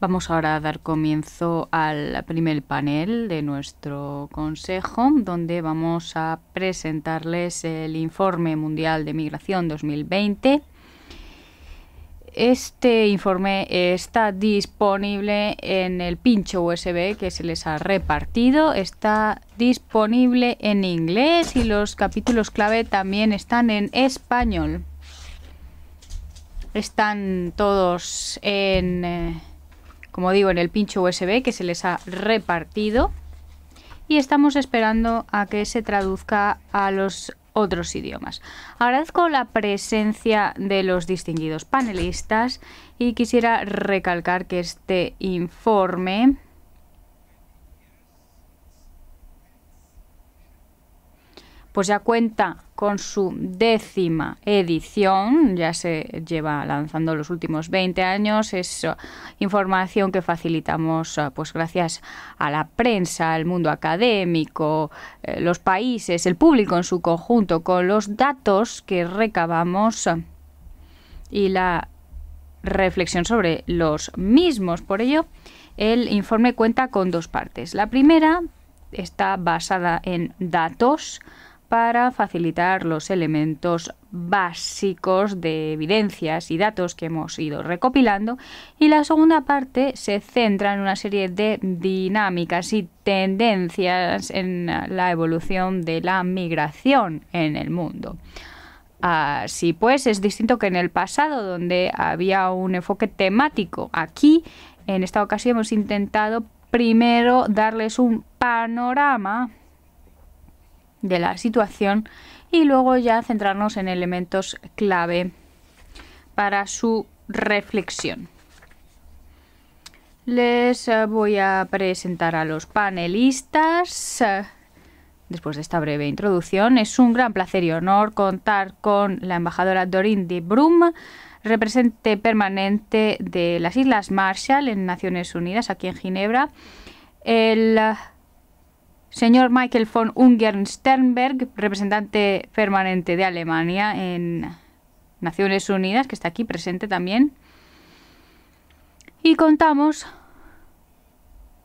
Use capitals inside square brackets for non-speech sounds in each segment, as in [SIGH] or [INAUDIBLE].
Vamos ahora a dar comienzo al primer panel de nuestro consejo, donde vamos a presentarles el informe mundial de migración 2020. Este informe está disponible en el pincho USB que se les ha repartido. Está disponible en inglés y los capítulos clave también están en español. Están todos en, eh, como digo, en el pincho USB que se les ha repartido. Y estamos esperando a que se traduzca a los otros idiomas. Agradezco la presencia de los distinguidos panelistas y quisiera recalcar que este informe pues ya cuenta con su décima edición, ya se lleva lanzando los últimos 20 años, es uh, información que facilitamos uh, pues gracias a la prensa, al mundo académico, eh, los países, el público en su conjunto, con los datos que recabamos uh, y la reflexión sobre los mismos. Por ello, el informe cuenta con dos partes. La primera está basada en datos, para facilitar los elementos básicos de evidencias y datos que hemos ido recopilando y la segunda parte se centra en una serie de dinámicas y tendencias en la evolución de la migración en el mundo. Así pues, es distinto que en el pasado, donde había un enfoque temático. Aquí, en esta ocasión, hemos intentado primero darles un panorama de la situación y luego ya centrarnos en elementos clave para su reflexión. Les eh, voy a presentar a los panelistas. Después de esta breve introducción, es un gran placer y honor contar con la embajadora Dorin de Brum, representante permanente de las Islas Marshall en Naciones Unidas, aquí en Ginebra, el Señor Michael von Ungern Sternberg, representante permanente de Alemania en Naciones Unidas, que está aquí presente también. Y contamos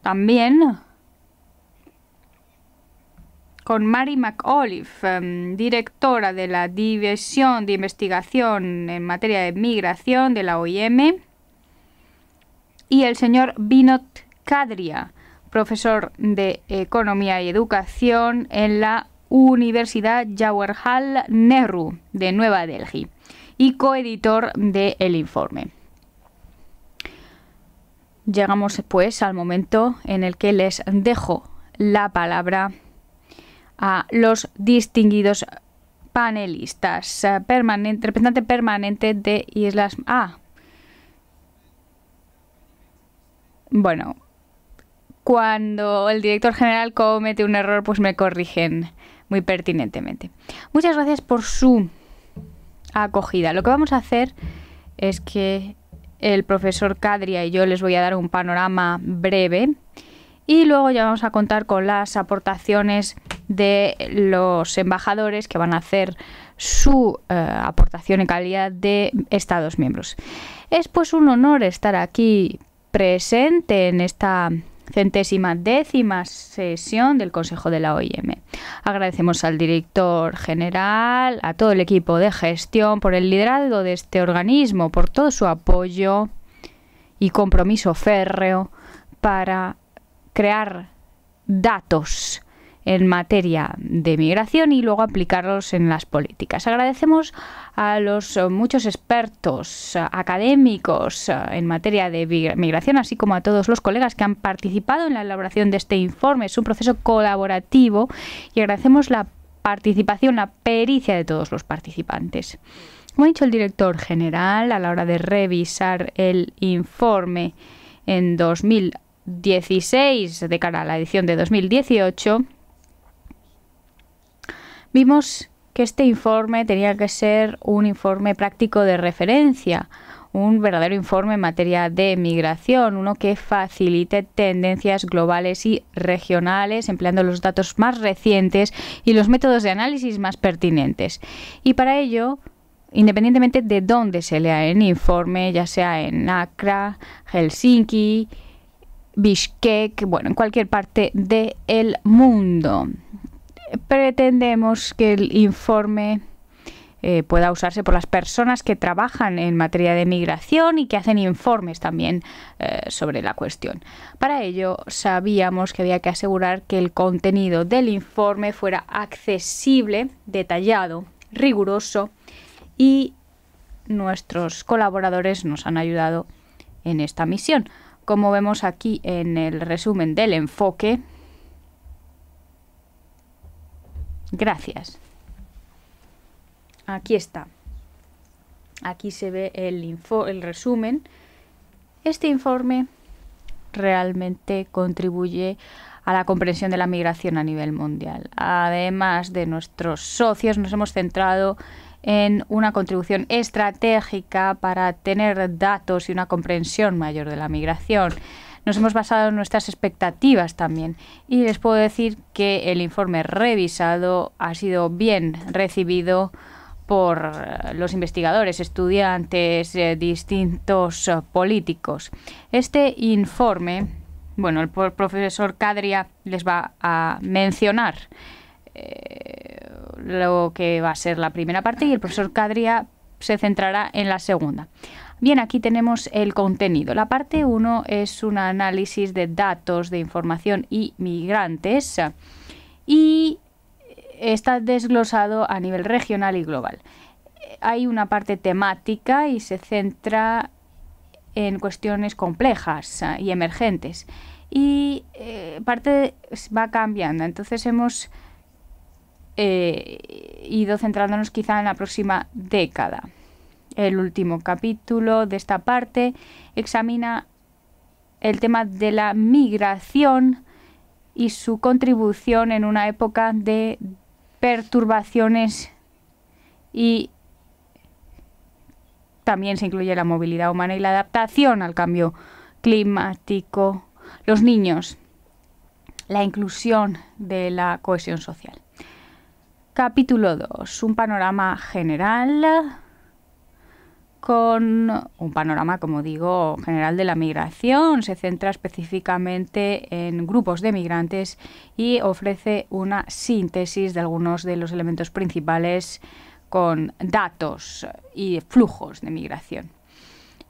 también con Mary McAuliffe, em, directora de la División de Investigación en materia de migración de la OIM, y el señor Binot Kadria, profesor de Economía y Educación en la Universidad Jawaharlal Nehru de Nueva Delhi y coeditor del Informe. Llegamos pues al momento en el que les dejo la palabra a los distinguidos panelistas, eh, permanente, representante permanente de Islas... Ah. Bueno, cuando el director general comete un error, pues me corrigen muy pertinentemente. Muchas gracias por su acogida. Lo que vamos a hacer es que el profesor Cadria y yo les voy a dar un panorama breve y luego ya vamos a contar con las aportaciones de los embajadores que van a hacer su eh, aportación en calidad de Estados miembros. Es pues un honor estar aquí presente en esta centésima décima sesión del Consejo de la OIM. Agradecemos al director general, a todo el equipo de gestión por el liderazgo de este organismo, por todo su apoyo y compromiso férreo para crear datos en materia de migración y luego aplicarlos en las políticas. Agradecemos a los eh, muchos expertos eh, académicos eh, en materia de migración, así como a todos los colegas que han participado en la elaboración de este informe. Es un proceso colaborativo y agradecemos la participación, la pericia de todos los participantes. Como ha dicho el director general, a la hora de revisar el informe en 2016 de cara a la edición de 2018, Vimos que este informe tenía que ser un informe práctico de referencia, un verdadero informe en materia de migración, uno que facilite tendencias globales y regionales, empleando los datos más recientes y los métodos de análisis más pertinentes. Y para ello, independientemente de dónde se lea el informe, ya sea en Accra, Helsinki, Bishkek, bueno, en cualquier parte del mundo pretendemos que el informe eh, pueda usarse por las personas que trabajan en materia de migración y que hacen informes también eh, sobre la cuestión. Para ello, sabíamos que había que asegurar que el contenido del informe fuera accesible, detallado, riguroso y nuestros colaboradores nos han ayudado en esta misión. Como vemos aquí en el resumen del enfoque, Gracias. Aquí está. Aquí se ve el, el resumen. Este informe realmente contribuye a la comprensión de la migración a nivel mundial. Además de nuestros socios, nos hemos centrado en una contribución estratégica para tener datos y una comprensión mayor de la migración nos hemos basado en nuestras expectativas también. Y les puedo decir que el informe revisado ha sido bien recibido por eh, los investigadores, estudiantes, eh, distintos eh, políticos. Este informe, bueno, el profesor Cadria les va a mencionar lo que va a ser la primera parte y el profesor Cadria se centrará en la segunda. Bien, aquí tenemos el contenido. La parte 1 es un análisis de datos de información y migrantes y está desglosado a nivel regional y global. Hay una parte temática y se centra en cuestiones complejas y emergentes. Y eh, parte va cambiando. Entonces hemos eh, ido centrándonos quizá en la próxima década. El último capítulo de esta parte examina el tema de la migración y su contribución en una época de perturbaciones y también se incluye la movilidad humana y la adaptación al cambio climático, los niños, la inclusión de la cohesión social. Capítulo 2. Un panorama general con un panorama, como digo, general de la migración. Se centra específicamente en grupos de migrantes y ofrece una síntesis de algunos de los elementos principales con datos y flujos de migración.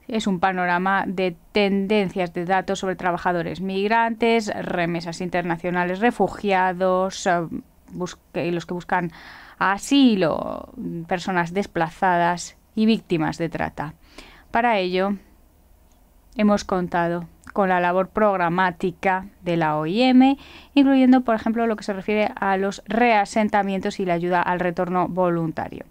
Es un panorama de tendencias de datos sobre trabajadores migrantes, remesas internacionales, refugiados, eh, los que buscan asilo, personas desplazadas y víctimas de trata. Para ello, hemos contado con la labor programática de la OIM, incluyendo, por ejemplo, lo que se refiere a los reasentamientos y la ayuda al retorno voluntario.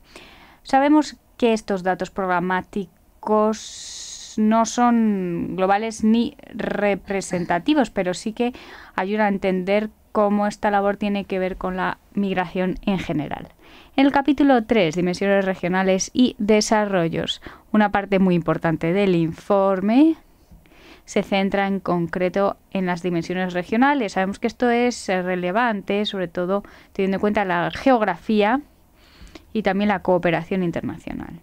Sabemos que estos datos programáticos no son globales ni representativos, pero sí que ayudan a entender cómo esta labor tiene que ver con la migración en general. el capítulo 3, Dimensiones regionales y desarrollos, una parte muy importante del informe se centra en concreto en las dimensiones regionales. Sabemos que esto es eh, relevante, sobre todo teniendo en cuenta la geografía y también la cooperación internacional.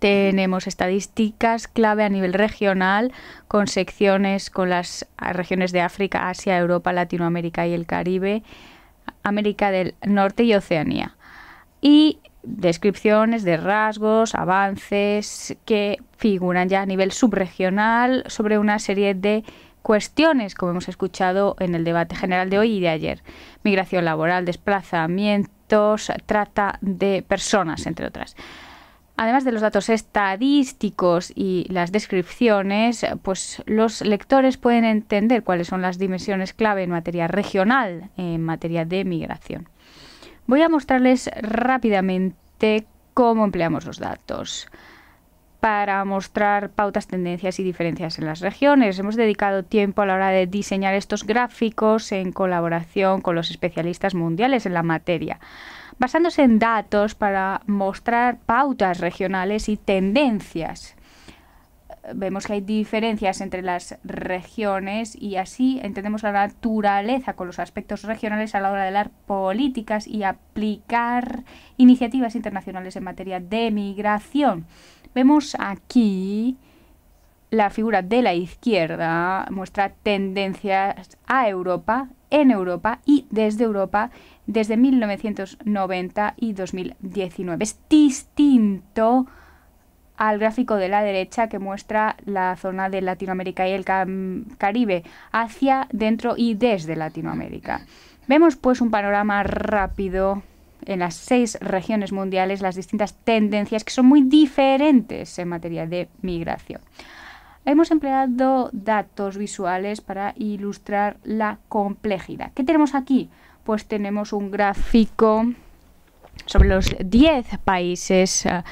Tenemos estadísticas clave a nivel regional con secciones con las regiones de África, Asia, Europa, Latinoamérica y el Caribe, América del Norte y Oceanía. Y descripciones de rasgos, avances que figuran ya a nivel subregional sobre una serie de cuestiones, como hemos escuchado en el debate general de hoy y de ayer. Migración laboral, desplazamientos, trata de personas, entre otras. Además de los datos estadísticos y las descripciones, pues los lectores pueden entender cuáles son las dimensiones clave en materia regional, en materia de migración. Voy a mostrarles rápidamente cómo empleamos los datos. Para mostrar pautas, tendencias y diferencias en las regiones, hemos dedicado tiempo a la hora de diseñar estos gráficos en colaboración con los especialistas mundiales en la materia basándose en datos para mostrar pautas regionales y tendencias. Vemos que hay diferencias entre las regiones y así entendemos la naturaleza con los aspectos regionales a la hora de dar políticas y aplicar iniciativas internacionales en materia de migración. Vemos aquí la figura de la izquierda muestra tendencias a Europa, en Europa y desde Europa desde 1990 y 2019. Es distinto al gráfico de la derecha que muestra la zona de Latinoamérica y el Caribe, hacia, dentro y desde Latinoamérica. Vemos pues un panorama rápido en las seis regiones mundiales, las distintas tendencias que son muy diferentes en materia de migración. Hemos empleado datos visuales para ilustrar la complejidad. ¿Qué tenemos aquí? pues tenemos un gráfico sobre los 10 países eh,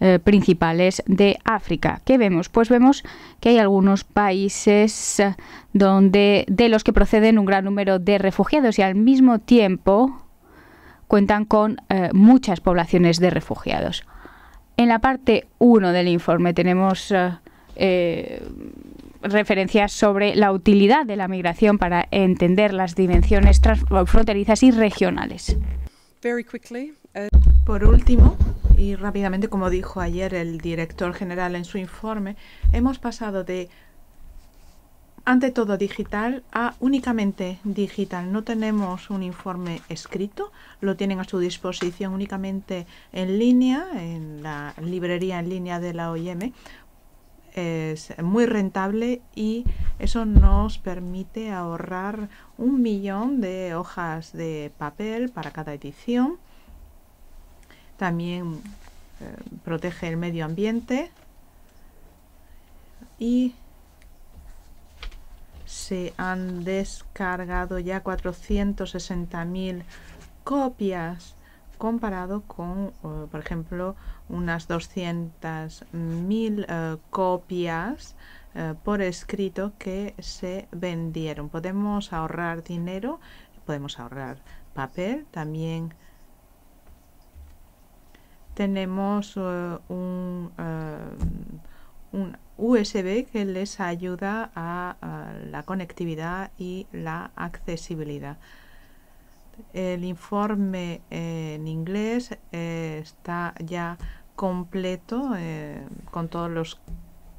eh, principales de África. ¿Qué vemos? Pues vemos que hay algunos países eh, donde de los que proceden un gran número de refugiados y al mismo tiempo cuentan con muchas poblaciones de refugiados. En la parte 1 del informe tenemos referencias sobre la utilidad de la migración para entender las dimensiones transfronterizas y regionales. Eh, Por último, y rápidamente, como dijo ayer el director general en su informe, hemos pasado de ante todo digital a únicamente digital. No tenemos un informe escrito, lo tienen a su disposición únicamente en línea, en la librería en línea de la OIM es muy rentable y eso nos permite ahorrar un millón de hojas de papel para cada edición. También eh, protege el medio ambiente y se han descargado ya 460.000 copias comparado con, eh, por ejemplo, unas 200.000 eh, copias eh, por escrito que se vendieron. Podemos ahorrar dinero, podemos ahorrar papel, también tenemos un, USB que les ayuda a la conectividad y la accesibilidad. El informe eh, en inglés eh, está ya completo eh, con todos los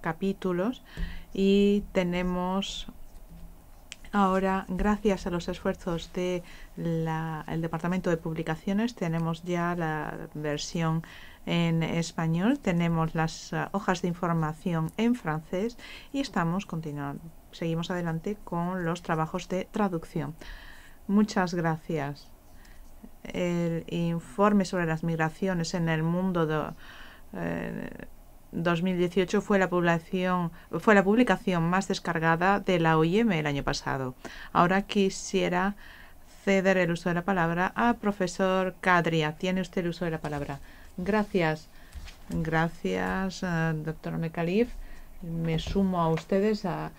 capítulos y tenemos Ahora, gracias a los esfuerzos del el Departamento de Publicaciones, tenemos ya la versión en español, tenemos las hojas de información en francés y estamos continuando. Seguimos adelante con los trabajos de traducción. Muchas gracias. El informe sobre las migraciones en el mundo de, eh, 2018 fue la, población, fue la publicación más descargada de la OIM el año pasado. Ahora quisiera ceder el uso de la palabra a profesor Cadria. Tiene usted el uso de la palabra. Gracias. Gracias, eh, doctor Mecalif. Me sumo a ustedes a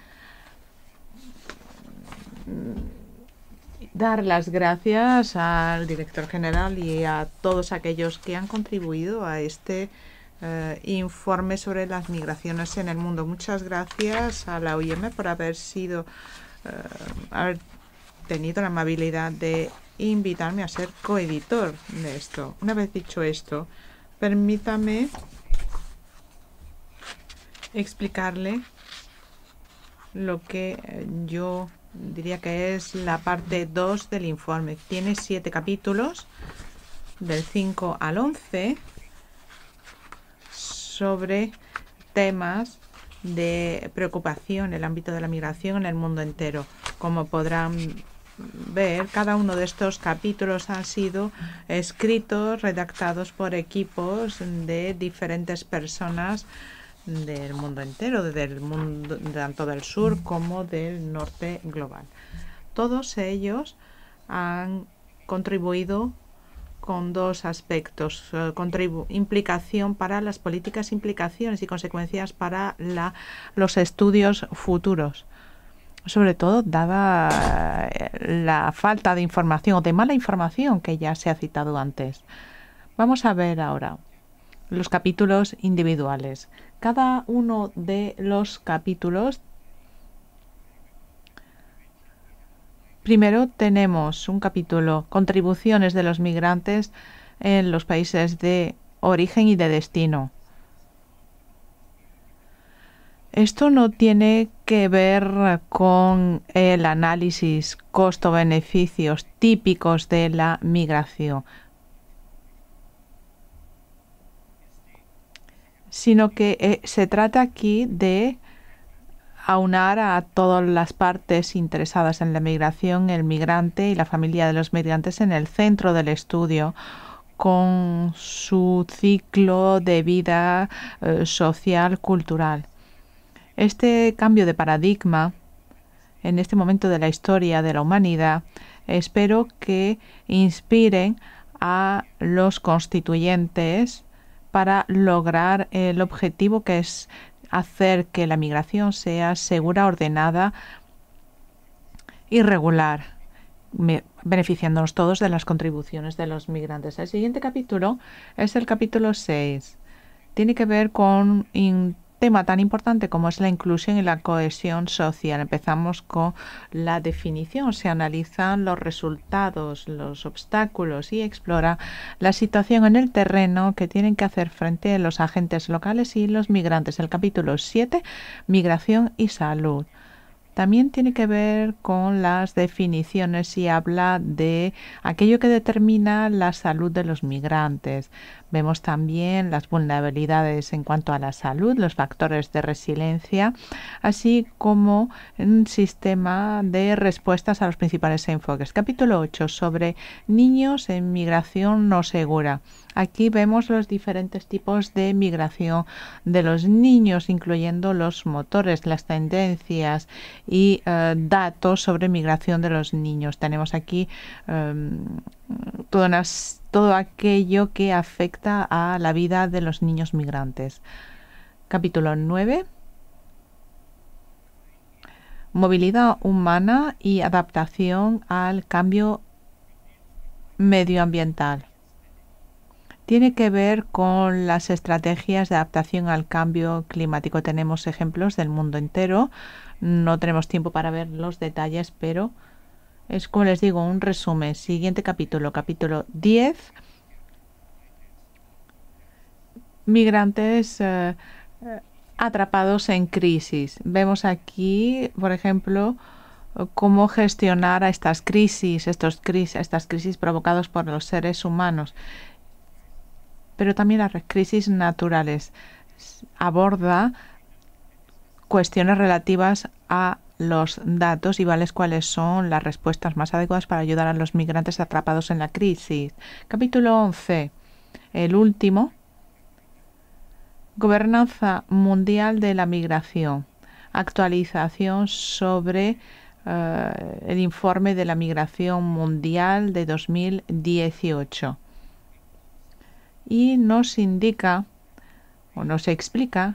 dar las gracias al director general y a todos aquellos que han contribuido a este eh, informe sobre las migraciones en el mundo. Muchas gracias a la OIM por haber sido eh, haber tenido la amabilidad de invitarme a ser coeditor de esto. Una vez dicho esto, permítame explicarle lo que yo diría que es la parte 2 del informe. Tiene siete capítulos, del 5 al 11, sobre temas de preocupación en el ámbito de la migración en el mundo entero. Como podrán ver, cada uno de estos capítulos ha sido escritos, redactados por equipos de diferentes personas del mundo entero, mundo tanto del sur como del norte global. Todos ellos han contribuido con dos aspectos, eh, implicación para las políticas, implicaciones y consecuencias para los estudios futuros. Sobre todo, dada eh, la falta de información o de mala información que ya se ha citado antes. Vamos a ver ahora los capítulos individuales. Cada uno de los capítulos, primero tenemos un capítulo, contribuciones de los migrantes en los países de origen y de destino. Esto no tiene que ver con el análisis costo-beneficios típicos de la migración, sino que eh, se trata aquí de aunar a todas las partes interesadas en la migración, el migrante y la familia de los migrantes en el centro del estudio con su ciclo de vida eh, social, cultural. Este cambio de paradigma en este momento de la historia de la humanidad espero que inspiren a los constituyentes para lograr el objetivo que es hacer que la migración sea segura, ordenada y regular, beneficiándonos todos de las contribuciones de los migrantes. El siguiente capítulo es el capítulo 6. Tiene que ver con tema tan importante como es la inclusión y la cohesión social. Empezamos con la definición, se analizan los resultados, los obstáculos y explora la situación en el terreno que tienen que hacer frente a los agentes locales y los migrantes. El capítulo 7, migración y salud también tiene que ver con las definiciones y habla de aquello que determina la salud de los migrantes. Vemos también las vulnerabilidades en cuanto a la salud, los factores de resiliencia, así como un sistema de respuestas a los principales enfoques. Capítulo 8 sobre niños en migración no segura. Aquí vemos los diferentes tipos de migración de los niños, incluyendo los motores, las tendencias y eh, datos sobre migración de los niños. Tenemos aquí em, todo aquello que afecta a la vida de los niños migrantes. Capítulo 9. Movilidad humana y adaptación al cambio medioambiental. Tiene que ver con las estrategias de adaptación al cambio climático. Tenemos ejemplos del mundo entero. No tenemos tiempo para ver los detalles, pero es como les digo, un resumen. Siguiente capítulo, capítulo 10. Migrantes eh, eh, atrapados en crisis. Vemos aquí, por ejemplo, cómo gestionar a estas crisis, estos crisis, estas crisis provocadas por los seres humanos, pero también las crisis naturales. Aborda cuestiones relativas a los datos y cuáles son las respuestas más adecuadas para ayudar a los migrantes atrapados en la crisis. Capítulo 11. El último. Gobernanza mundial de la migración. Actualización sobre eh, el informe de la migración mundial de 2018. Y nos indica o nos explica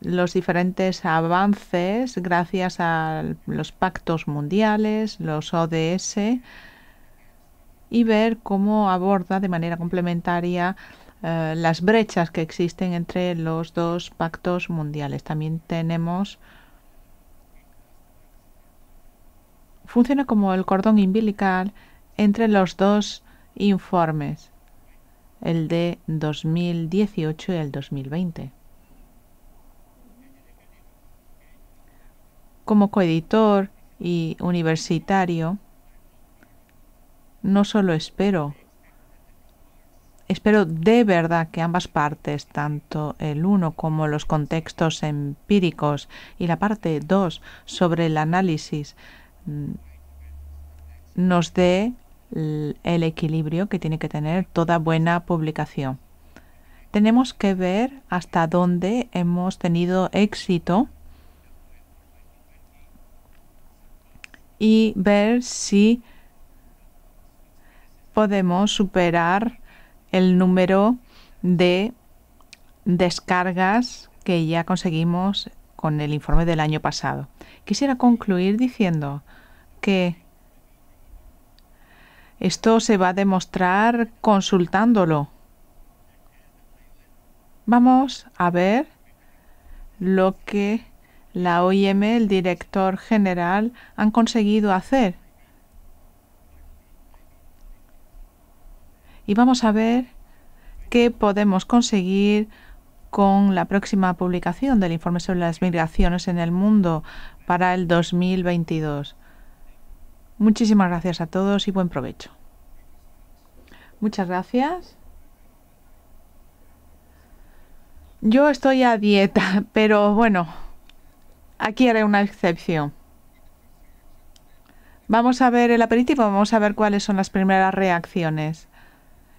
los diferentes avances gracias a los pactos mundiales, los ODS, y ver cómo aborda de manera complementaria eh, las brechas que existen entre los dos pactos mundiales. También tenemos... Funciona como el cordón umbilical entre los dos informes, el de 2018 y el 2020. como coeditor y universitario, no solo espero, espero de verdad que ambas partes, tanto el uno como los contextos empíricos y la parte 2 sobre el análisis, mm, nos dé el equilibrio que tiene que tener toda buena publicación. Tenemos que ver hasta dónde hemos tenido éxito y ver si podemos superar el número de descargas que ya conseguimos con el informe del año pasado. Quisiera concluir diciendo que esto se va a demostrar consultándolo. Vamos a ver lo que la OIM, el director general, han conseguido hacer. Y vamos a ver qué podemos conseguir con la próxima publicación del informe sobre las migraciones en el mundo para el 2022. Muchísimas gracias a todos y buen provecho. Muchas gracias. Yo estoy a dieta, [LAUGHS] pero bueno. Aquí haré una excepción. Vamos a ver el aperitivo, vamos a ver cuáles son las primeras reacciones.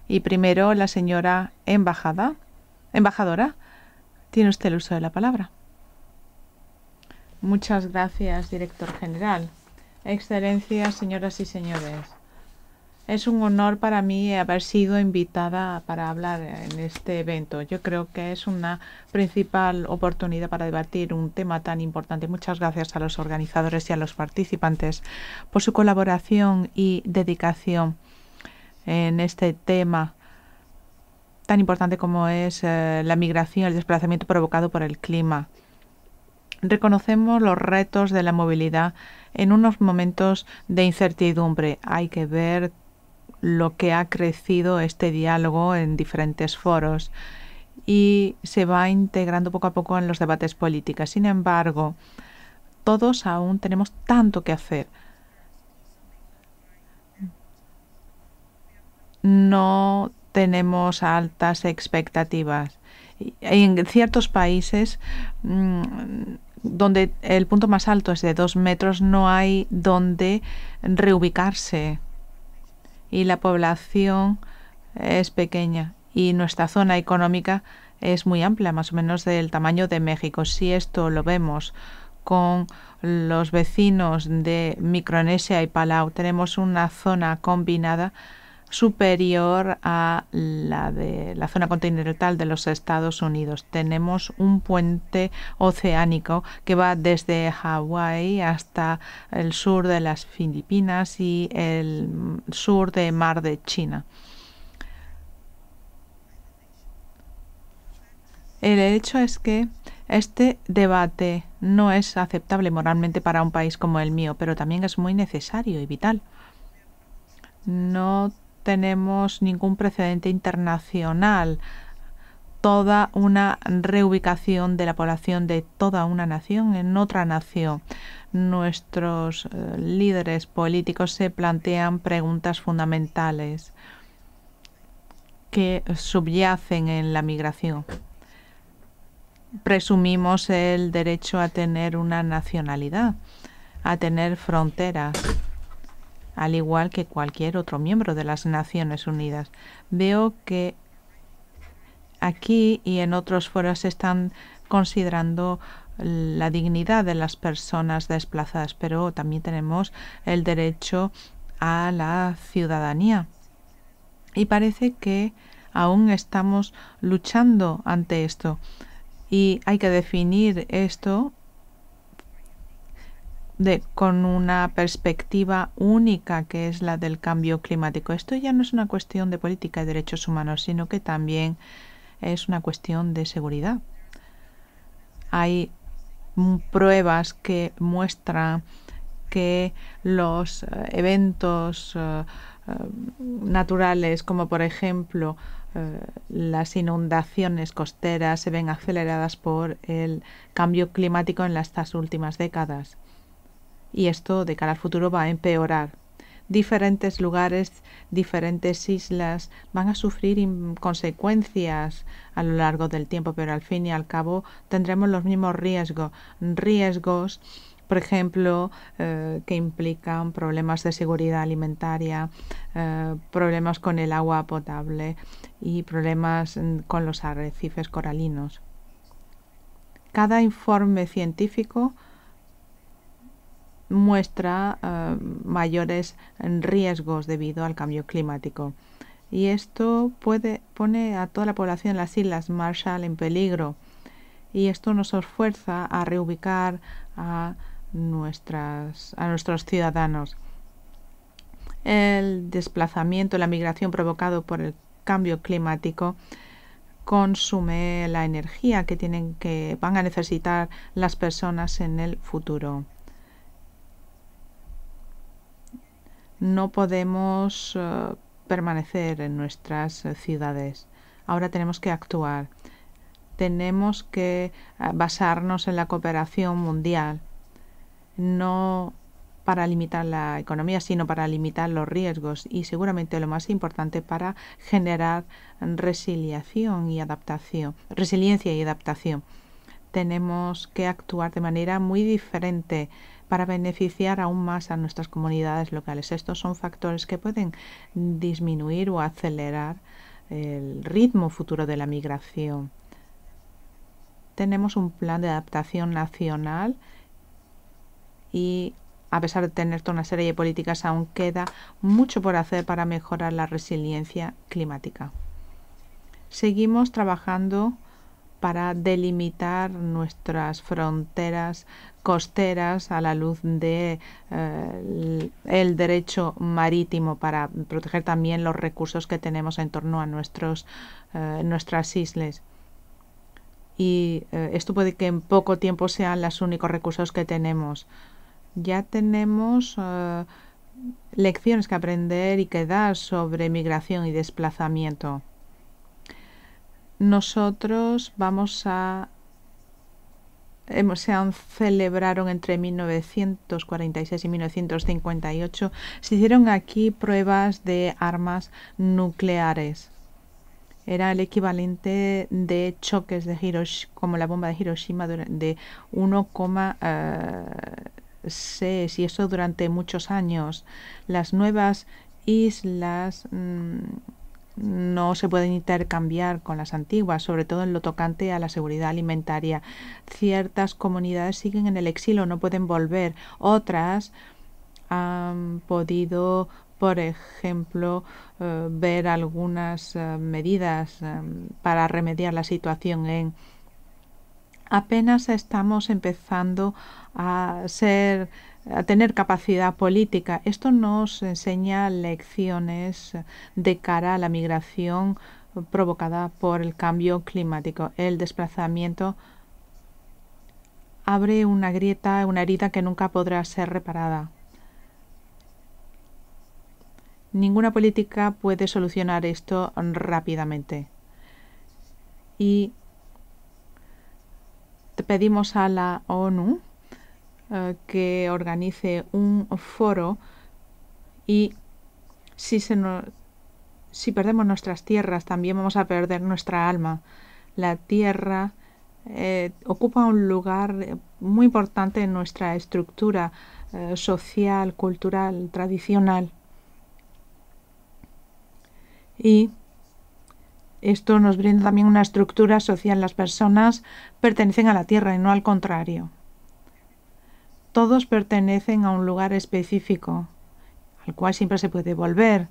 Y primero la señora embajada, embajadora, tiene usted el uso de la palabra. Muchas gracias, director general. Excelencias, señoras y señores. Es un honor para mí haber sido invitada para hablar en este evento. Yo creo que es una principal oportunidad para debatir un tema tan importante. Muchas gracias a los organizadores y a los participantes por su colaboración y dedicación en este tema tan importante como es eh, la migración, el desplazamiento provocado por el clima. Reconocemos los retos de la movilidad en unos momentos de incertidumbre. Hay que ver lo que ha crecido este diálogo en diferentes foros y se va integrando poco a poco en los debates políticos. Sin embargo, todos aún tenemos tanto que hacer. No tenemos altas expectativas. En ciertos países mm, donde el punto más alto es de dos metros, no hay donde reubicarse y la población es pequeña y nuestra zona económica es muy amplia, más o menos del tamaño de México. Si esto lo vemos con los vecinos de Micronesia y Palau, tenemos una zona combinada superior a la de la zona continental de los Estados Unidos. Tenemos un puente oceánico que va desde Hawái hasta el sur de las Filipinas y el sur de Mar de China. El hecho es que este debate no es aceptable moralmente para un país como el mío, pero también es muy necesario y vital. No tenemos ningún precedente internacional. Toda una reubicación de la población de toda una nación en otra nación. Nuestros eh, líderes políticos se plantean preguntas fundamentales que subyacen en la migración. Presumimos el derecho a tener una nacionalidad, a tener fronteras al igual que cualquier otro miembro de las Naciones Unidas. Veo que aquí y en otros foros están considerando la dignidad de las personas desplazadas, pero también tenemos el derecho a la ciudadanía. Y parece que aún estamos luchando ante esto. Y hay que definir esto con una perspectiva única que es la del cambio climático. Esto ya no es una cuestión de política y derechos humanos, sino que también es una cuestión de seguridad. Hay pruebas que muestran que los eh, eventos eh, eh, naturales como por ejemplo las inundaciones costeras se ven aceleradas por el cambio climático en las, estas últimas décadas y esto de cara al futuro va a empeorar. Diferentes lugares, diferentes islas van a sufrir consecuencias a lo largo del tiempo, pero al fin y al cabo tendremos los mismos riesgos, riesgos por ejemplo, eh, que implican problemas de seguridad alimentaria, eh, problemas con el agua potable y problemas mm, con los arrecifes coralinos. Cada informe científico muestra eh, mayores riesgos debido al cambio climático. Y esto puede, pone a toda la población de las Islas Marshall en peligro. Y esto nos fuerza a reubicar a, nuestras, a nuestros ciudadanos. El desplazamiento, la migración provocado por el cambio climático consume la energía que tienen que van a necesitar las personas en el futuro. No podemos eh, permanecer en nuestras ciudades. Ahora tenemos que actuar. Tenemos que eh, basarnos en la cooperación mundial, no para limitar la economía, sino para limitar los riesgos y seguramente lo más importante para generar resiliación y adaptación, resiliencia y adaptación. Tenemos que actuar de manera muy diferente para beneficiar aún más a nuestras comunidades locales. Estos son factores que pueden disminuir o acelerar el ritmo futuro de la migración. Tenemos un plan de adaptación nacional y a pesar de tener toda una serie de políticas, aún queda mucho por hacer para mejorar la resiliencia climática. Seguimos trabajando para delimitar nuestras fronteras costeras a la luz de eh, el derecho marítimo para proteger también los recursos que tenemos en torno a nuestros eh, nuestras islas y eh, esto puede que en poco tiempo sean los únicos recursos que tenemos ya tenemos lecciones que aprender y que dar sobre migración y desplazamiento nosotros vamos a se han, celebraron entre 1946 y 1958, se hicieron aquí pruebas de armas nucleares. Era el equivalente de choques de Hirosh como la bomba de Hiroshima de 1,6 eh, y eso durante muchos años. Las nuevas islas mm, no se pueden intercambiar con las antiguas, sobre todo en lo tocante a la seguridad alimentaria. Ciertas comunidades siguen en el exilio, no pueden volver. Otras han podido, por ejemplo, eh, ver algunas eh, medidas eh, para remediar la situación en apenas estamos empezando a ser tener capacidad política. Esto nos enseña lecciones de cara a la migración provocada por el cambio climático. El desplazamiento abre una grieta, una herida que nunca podrá ser reparada. Ninguna política puede solucionar esto rápidamente. Y pedimos a la ONU eh, que organice un foro y si, se si perdemos nuestras tierras también vamos a perder nuestra alma. La tierra eh, ocupa un lugar muy importante en nuestra estructura eh, social, cultural, tradicional. Y esto nos brinda también una estructura social. Las personas pertenecen a la tierra y no al contrario todos pertenecen a un lugar específico, al cual siempre se puede volver.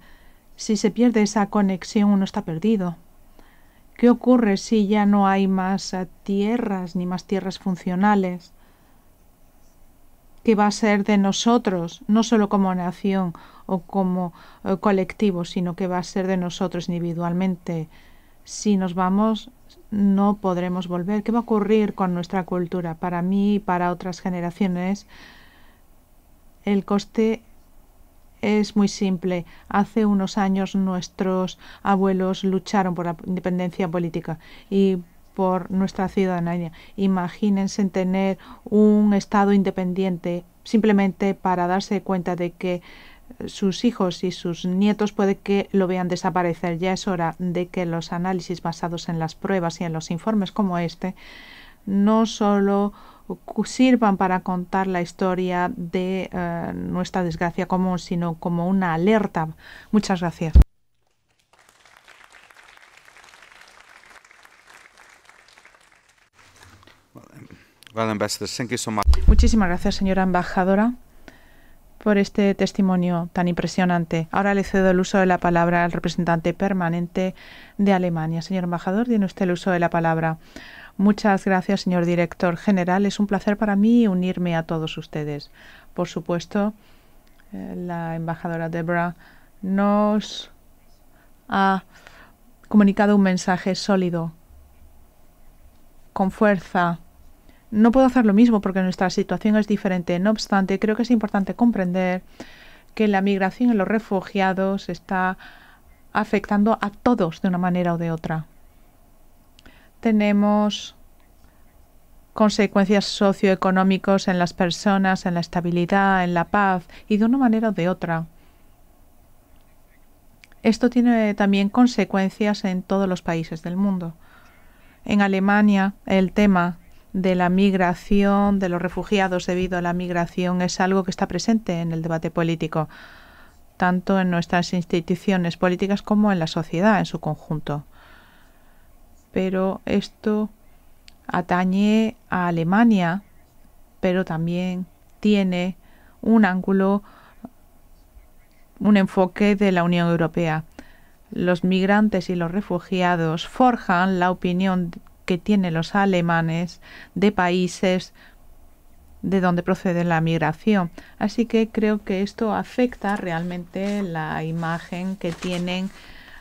Si se pierde esa conexión, uno está perdido. ¿Qué ocurre si ya no hay más eh, tierras ni más tierras funcionales? ¿Qué va a ser de nosotros, no solo como nación o como eh, colectivo, sino que va a ser de nosotros individualmente? Si nos vamos no podremos volver. ¿Qué va a ocurrir con nuestra cultura? Para mí y para otras generaciones, el coste es muy simple. Hace unos años nuestros abuelos lucharon por la independencia política y por nuestra ciudadanía. Imagínense tener un Estado independiente simplemente para darse cuenta de que sus hijos y sus nietos puede que lo vean desaparecer. Ya es hora de que los análisis basados en las pruebas y en los informes como este no solo sirvan para contar la historia de eh, nuestra desgracia común, sino como una alerta. Muchas gracias. Um, Muchísimas gracias, señora embajadora por este testimonio tan impresionante. Ahora le cedo el uso de la palabra al representante permanente de Alemania. Señor embajador, tiene usted el uso de la palabra. Muchas gracias, señor director general. Es un placer para mí unirme a todos ustedes. Por supuesto, eh, la embajadora Debra nos ha comunicado un mensaje sólido, con fuerza, no puedo hacer lo mismo porque nuestra situación es diferente. No obstante, creo que es importante comprender que la migración y los refugiados está afectando a todos de una manera o de otra. Tenemos consecuencias socioeconómicas en las personas, en la estabilidad, en la paz y de una manera o de otra. Esto tiene también consecuencias en todos los países del mundo. En Alemania, el tema de la migración, de los refugiados debido a la migración, es algo que está presente en el debate político, tanto en nuestras instituciones políticas como en la sociedad en su conjunto. Pero esto atañe a Alemania, pero también tiene un ángulo, un enfoque de la Unión Europea. Los migrantes y los refugiados forjan la opinión que tienen los alemanes de países de donde procede la migración. Así que creo que esto afecta realmente la imagen que tienen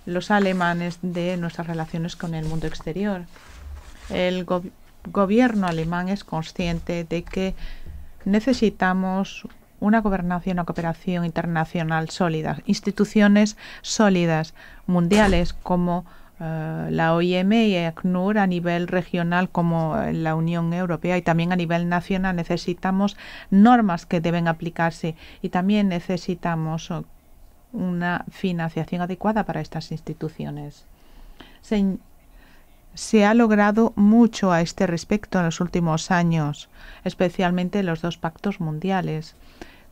los alemanes de nuestras relaciones con el mundo exterior. El gobierno alemán es consciente de que necesitamos una gobernación o cooperación internacional sólida, instituciones sólidas, mundiales como eh, la OIM y e ACNUR a nivel regional como eh, la Unión Europea y también a nivel nacional necesitamos normas que deben aplicarse y también necesitamos oh, una financiación adecuada para estas instituciones. Se, ha logrado mucho a este respecto en los últimos años, especialmente los dos pactos mundiales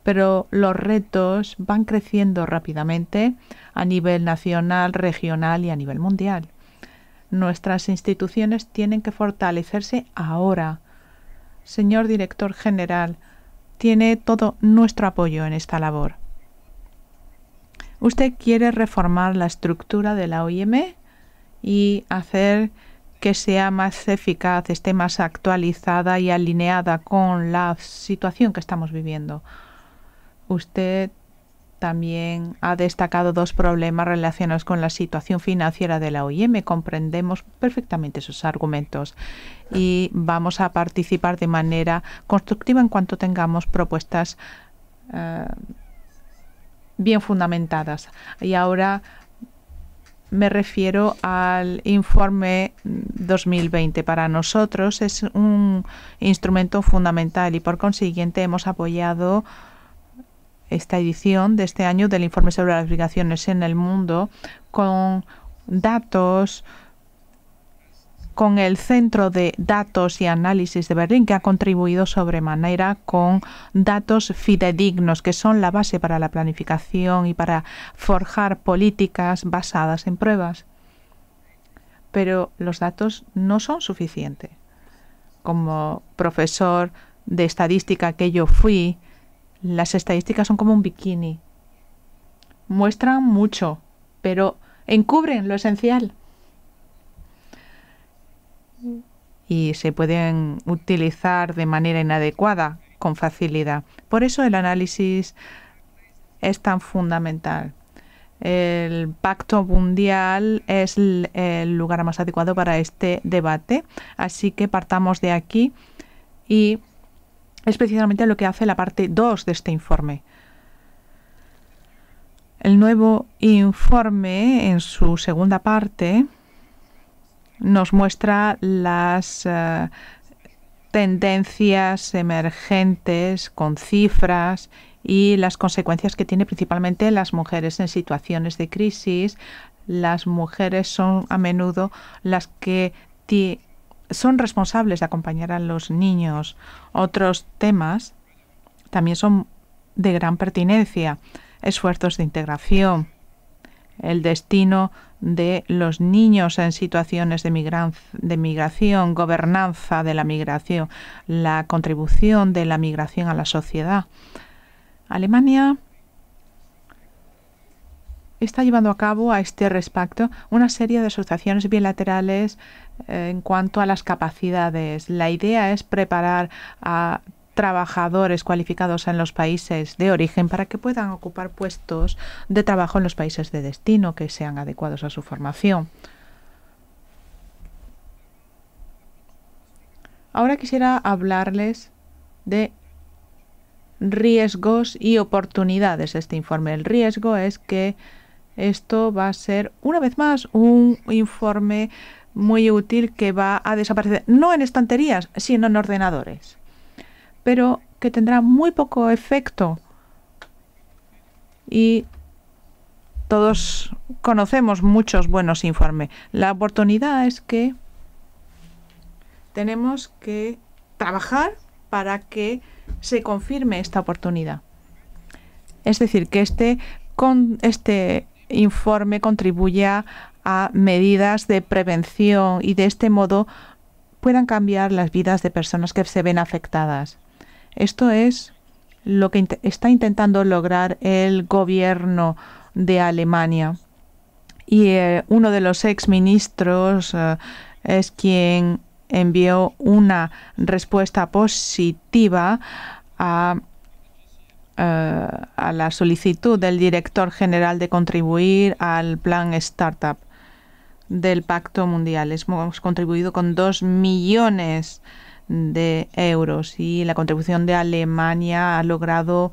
pero los retos van creciendo rápidamente a nivel nacional, regional y a nivel mundial. Nuestras instituciones tienen que fortalecerse ahora. Señor Director General, tiene todo nuestro apoyo en esta labor. Usted quiere reformar la estructura de la OIM y hacer que sea más eficaz, esté más actualizada y alineada con la situación que estamos viviendo usted también ha destacado dos problemas relacionados con la situación financiera de la OIM. Comprendemos perfectamente sus argumentos y vamos a participar de manera constructiva en cuanto tengamos propuestas eh, bien fundamentadas. Y ahora me refiero al informe 2020. Para nosotros es un instrumento fundamental y por consiguiente hemos apoyado esta edición de este año del informe sobre las obligaciones en el mundo con datos con el Centro de Datos y Análisis de Berlín, que ha contribuido sobremanera con datos fidedignos, que son la base para la planificación y para forjar políticas basadas en pruebas. Pero los datos no son suficientes. Como profesor de estadística que yo fui, las estadísticas son como un bikini. Muestran mucho, pero encubren lo esencial. Y se pueden utilizar de manera inadecuada con facilidad. Por eso el análisis es tan fundamental. El pacto mundial es el lugar más adecuado para este debate. Así que partamos de aquí y es precisamente lo que hace la parte 2 de este informe. El nuevo informe, en su segunda parte, nos muestra las eh, tendencias emergentes con cifras y las consecuencias que tiene principalmente las mujeres en situaciones de crisis. Las mujeres son a menudo las que son responsables de acompañar a los niños. Otros temas también son de gran pertinencia, esfuerzos de integración, el destino de los niños en situaciones de, de, migración, gobernanza de la migración, la contribución de la migración a la sociedad. Alemania está llevando a cabo a este respecto una serie de asociaciones bilaterales en cuanto a las capacidades. La idea es preparar a trabajadores cualificados en los países de origen para que puedan ocupar puestos de trabajo en los países de destino que sean adecuados a su formación. Ahora quisiera hablarles de riesgos y oportunidades. Este informe, el riesgo es que esto va a ser una vez más un informe muy útil que va a desaparecer, no en estanterías, sino en ordenadores, pero que tendrá muy poco efecto y todos conocemos muchos buenos informes. La oportunidad es que tenemos que trabajar para que se confirme esta oportunidad. Es decir, que este, con, este informe contribuya a medidas de prevención y de este modo puedan cambiar las vidas de personas que se ven afectadas. Esto es lo que está intentando lograr el gobierno de Alemania. Y eh, uno de los exministros ministros eh, es quien envió una respuesta positiva a, eh, a, la solicitud del director general de contribuir al plan Startup del Pacto Mundial. Hemos contribuido con 2 millones de euros y la contribución de Alemania ha logrado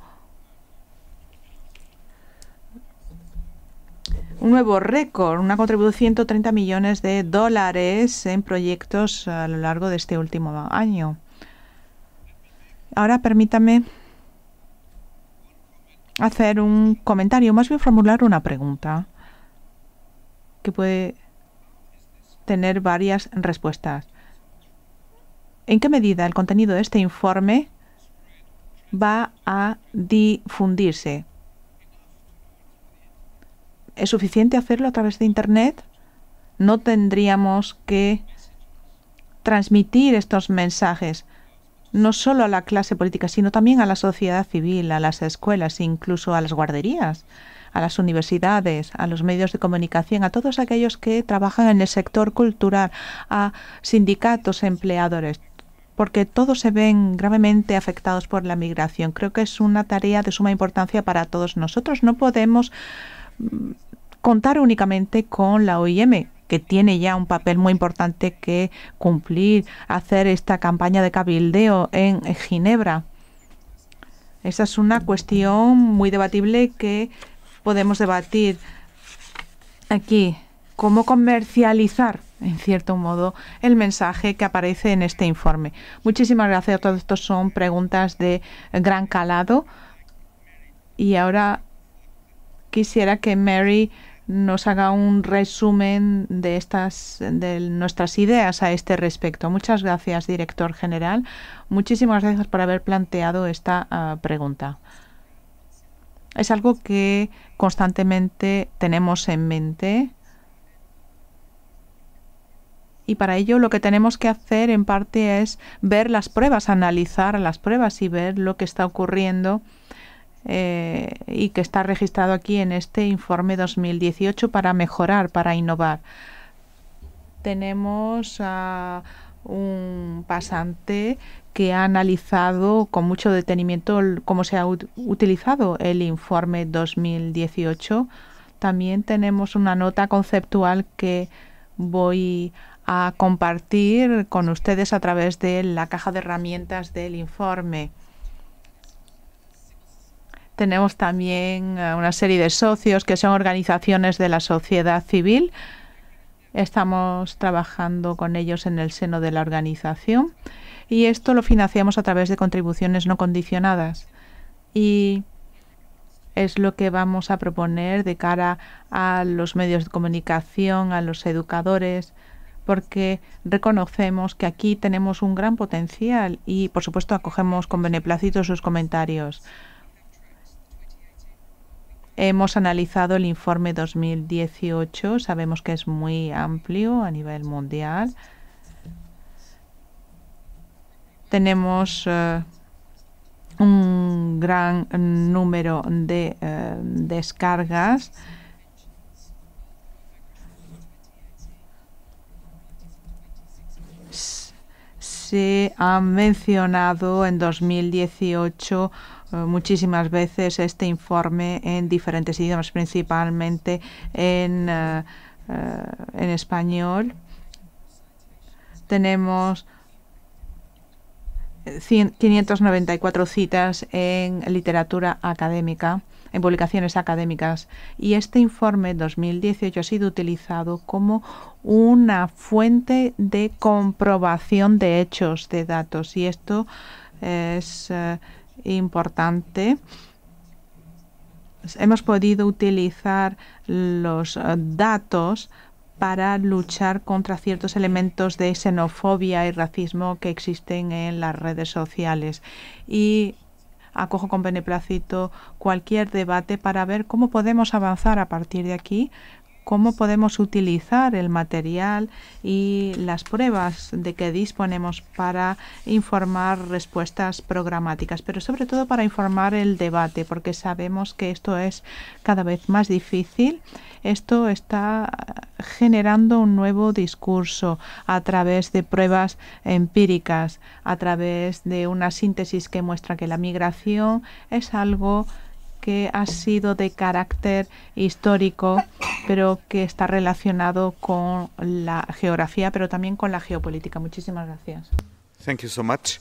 un nuevo récord, una contribución de 130 millones de dólares en proyectos a lo largo de este último año. Ahora permítame hacer un comentario, más bien formular una pregunta que puede tener varias respuestas. ¿En qué medida el contenido de este informe va a difundirse? ¿Es suficiente hacerlo a través de Internet? ¿No tendríamos que transmitir estos mensajes no solo a la clase política, sino también a la sociedad civil, a las escuelas, incluso a las guarderías? a las universidades, a los medios de comunicación, a todos aquellos que trabajan en el sector cultural, a sindicatos, empleadores porque todos se ven gravemente afectados por la migración. Creo que es una tarea de suma importancia para todos nosotros. No podemos mm, contar únicamente con la OIM, que tiene ya un papel muy importante que cumplir, hacer esta campaña de cabildeo en Ginebra. Esa es una cuestión muy debatible que podemos debatir aquí cómo comercializar, en cierto modo, el mensaje que aparece en este informe. Muchísimas gracias todos. Estos son preguntas de gran calado. Y ahora quisiera que Mary nos haga un resumen de estas de nuestras ideas a este respecto. Muchas gracias, director general. Muchísimas gracias por haber planteado esta ah, pregunta. Es algo que constantemente tenemos en mente. Y para ello lo que tenemos que hacer en parte es ver las pruebas, analizar las pruebas y ver lo que está ocurriendo eh, y que está registrado aquí en este informe 2018 para mejorar, para innovar. Tenemos a un pasante que ha analizado con mucho detenimiento cómo se ha utilizado el informe 2018. También tenemos una nota conceptual que voy a compartir con ustedes a través de la caja de herramientas del informe. Tenemos también eh, una serie de socios que son organizaciones de la sociedad civil Estamos trabajando con ellos en el seno de la organización y esto lo financiamos a través de contribuciones no condicionadas. Y es lo que vamos a proponer de cara a los medios de comunicación, a los educadores, porque reconocemos que aquí tenemos un gran potencial y, por supuesto, acogemos con beneplácito sus comentarios. Hemos analizado el informe 2018, sabemos que es muy amplio a nivel mundial. Tenemos eh, un gran número de eh, descargas. se ha mencionado en 2018 eh, muchísimas veces este informe en diferentes idiomas, principalmente en, eh, eh, en español. Tenemos 594 citas en literatura académica, en publicaciones académicas. Y este informe 2018 ha sido utilizado como una fuente de comprobación de hechos, de datos. Y esto es importante. Hemos podido utilizar los eh, datos para luchar contra ciertos elementos de xenofobia y racismo que existen en las redes sociales. Y acojo con beneplácito cualquier debate para ver cómo podemos avanzar a partir de aquí cómo podemos utilizar el material y las pruebas de que disponemos para informar respuestas programáticas, pero sobre todo para informar el debate, porque sabemos que esto es cada vez más difícil. Esto está generando un nuevo discurso a través de pruebas empíricas, a través de una síntesis que muestra que la migración es algo que ha sido de carácter histórico, pero que está relacionado con la geografía, pero también con la geopolítica. Muchísimas gracias. Thank you so much.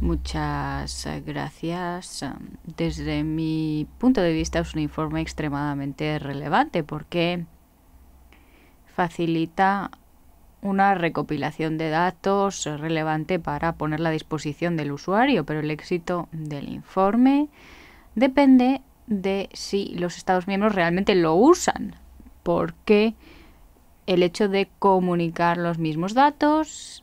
Muchas eh, gracias. Desde mi punto de vista es un informe extremadamente relevante porque facilita una recopilación de datos relevante para ponerla a disposición del usuario, pero el éxito del informe depende de si los Estados miembros realmente lo usan, porque el hecho de comunicar los mismos datos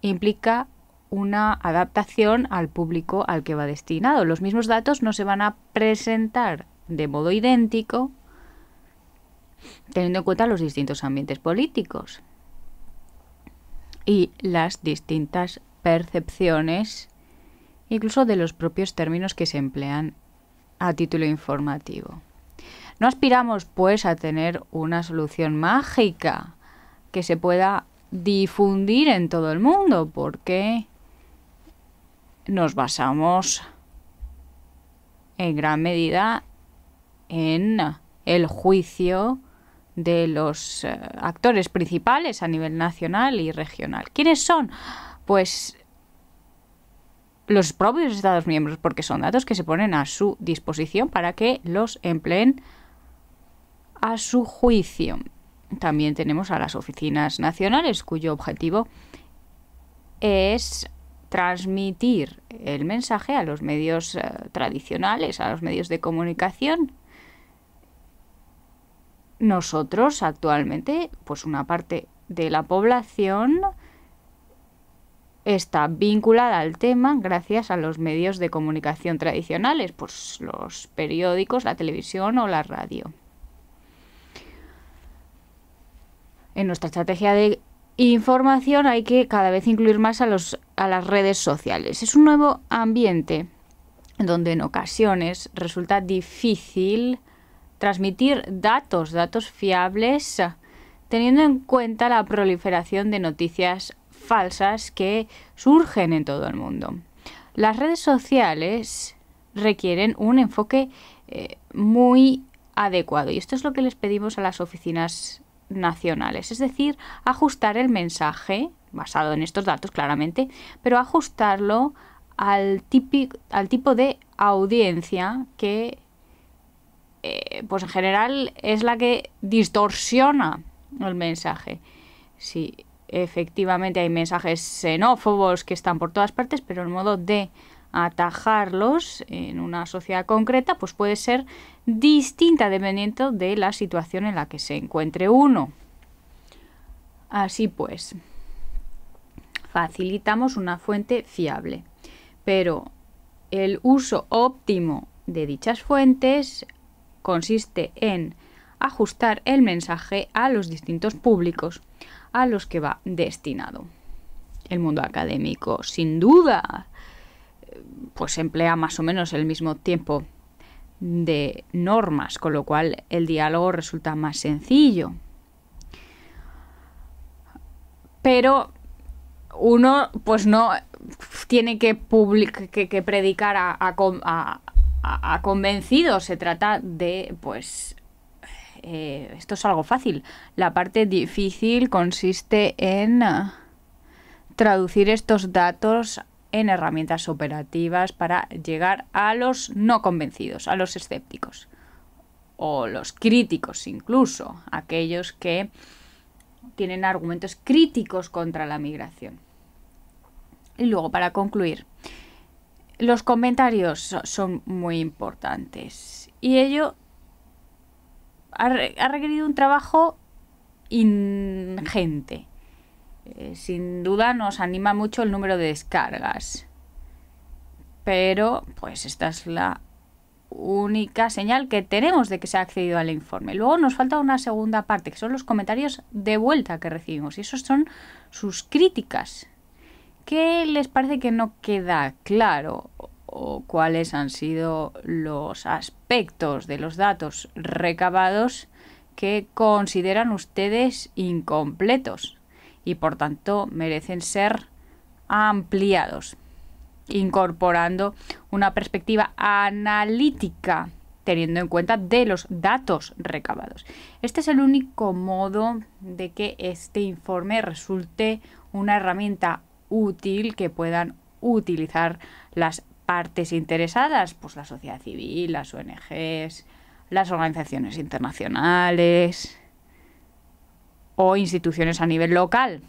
implica una adaptación al público al que va destinado. Los mismos datos no se van a presentar de modo idéntico teniendo en cuenta los distintos ambientes políticos y las distintas percepciones, incluso de los propios términos que se emplean a título informativo. No aspiramos, pues, a tener una solución mágica que se pueda difundir en todo el mundo, porque nos basamos en gran medida en el juicio de los eh, actores principales a nivel nacional y regional. ¿Quiénes son? Pues los propios Estados miembros, porque son datos que se ponen a su disposición para que los empleen a su juicio. También tenemos a las oficinas nacionales, cuyo objetivo es transmitir el mensaje a los medios eh, tradicionales, a los medios de comunicación nosotros actualmente, pues una parte de la población está vinculada al tema gracias a los medios de comunicación tradicionales, pues los periódicos, la televisión o la radio. En nuestra estrategia de información hay que cada vez incluir más a, a las redes sociales. Es un nuevo ambiente donde en ocasiones resulta difícil transmitir datos, datos fiables, teniendo en cuenta la proliferación de noticias falsas que surgen en todo el mundo. Las redes sociales requieren un enfoque eh, muy adecuado y esto es lo que les pedimos a las oficinas nacionales, es decir, ajustar el mensaje, basado en estos datos claramente, pero ajustarlo al, al tipo de audiencia que eh, pues en general es la que distorsiona el mensaje. Sí, efectivamente hay mensajes xenófobos que están por todas partes, pero el modo de atajarlos en una sociedad concreta pues puede ser distinta dependiendo de la situación en la que se encuentre uno. Así pues, facilitamos una fuente fiable, pero el uso óptimo de dichas fuentes consiste en ajustar el mensaje a los distintos públicos a los que va destinado. El mundo académico, sin duda, pues emplea más o menos el mismo tiempo de normas, con lo cual el diálogo resulta más sencillo. Pero uno pues no tiene que, predicar a, a, ha convencido, Se trata de, pues, eh, esto es algo fácil. La parte difícil consiste en eh, traducir estos datos en herramientas operativas para llegar a los no convencidos, a los escépticos o los críticos incluso, aquellos que tienen argumentos críticos contra la migración. Y luego, para concluir, los comentarios son muy importantes y ello ha, requerido un trabajo ingente. Eh, sin duda nos anima mucho el número de descargas. Pero pues esta es la única señal que tenemos de que se ha accedido al informe. Luego nos falta una segunda parte, que son los comentarios de vuelta que recibimos. Y esos son sus críticas ¿Qué les parece que no queda claro o cuáles han sido los aspectos de los datos recabados que consideran ustedes incompletos y por tanto merecen ser ampliados, incorporando una perspectiva analítica teniendo en cuenta de los datos recabados. Este es el único modo de que este informe resulte una herramienta útil que puedan utilizar las partes interesadas, pues la sociedad civil, las ONGs, las organizaciones internacionales o instituciones a nivel local.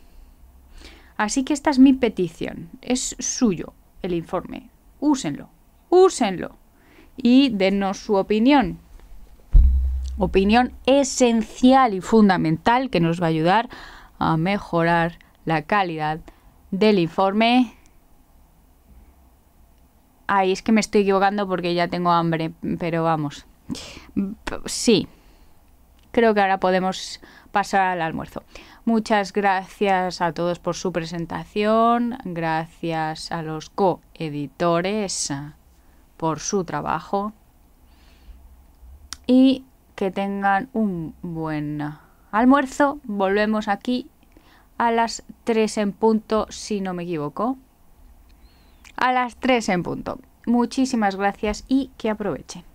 Así que esta es mi petición. Es suyo el informe. Úsenlo, úsenlo y denos su opinión. Opinión esencial y fundamental que nos va a ayudar a mejorar la calidad del informe. ahí es que me estoy equivocando porque ya tengo hambre, pero vamos. Sí, creo que ahora podemos pasar al almuerzo. Muchas gracias a todos por su presentación, gracias a los coeditores ah, por su trabajo y que tengan un buen almuerzo. Volvemos aquí a las 3 en punto, si no me equivoco. A las 3 en punto. Muchísimas gracias y que aprovechen.